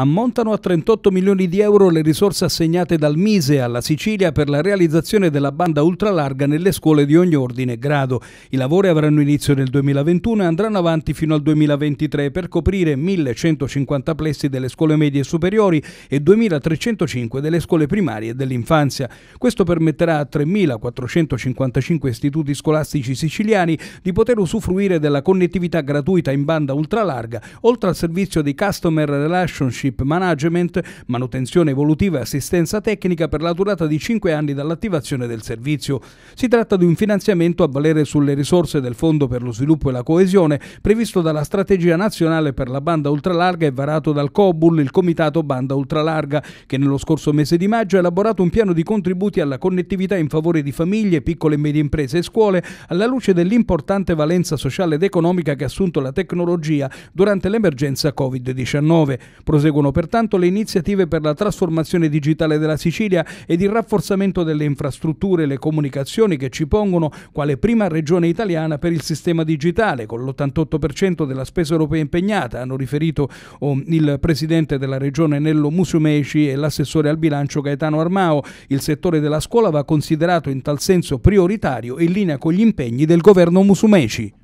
Ammontano a 38 milioni di euro le risorse assegnate dal Mise alla Sicilia per la realizzazione della banda ultralarga nelle scuole di ogni ordine e grado. I lavori avranno inizio nel 2021 e andranno avanti fino al 2023 per coprire 1150 plessi delle scuole medie e superiori e 2305 delle scuole primarie e dell'infanzia. Questo permetterà a 3455 istituti scolastici siciliani di poter usufruire della connettività gratuita in banda ultralarga, oltre al servizio di Customer Relationship leadership, management, manutenzione evolutiva e assistenza tecnica per la durata di 5 anni dall'attivazione del servizio. Si tratta di un finanziamento a valere sulle risorse del Fondo per lo sviluppo e la coesione previsto dalla Strategia Nazionale per la Banda Ultralarga e varato dal COBUL, il Comitato Banda Ultralarga, che nello scorso mese di maggio ha elaborato un piano di contributi alla connettività in favore di famiglie, piccole e medie imprese e scuole alla luce dell'importante valenza sociale ed economica che ha assunto la tecnologia durante l'emergenza Covid-19. Proseguo proseguono pertanto le iniziative per la trasformazione digitale della Sicilia ed il rafforzamento delle infrastrutture e le comunicazioni che ci pongono quale prima regione italiana per il sistema digitale, con l'88% della spesa europea impegnata, hanno riferito oh, il presidente della regione Nello Musumeci e l'assessore al bilancio Gaetano Armao. Il settore della scuola va considerato in tal senso prioritario in linea con gli impegni del governo Musumeci.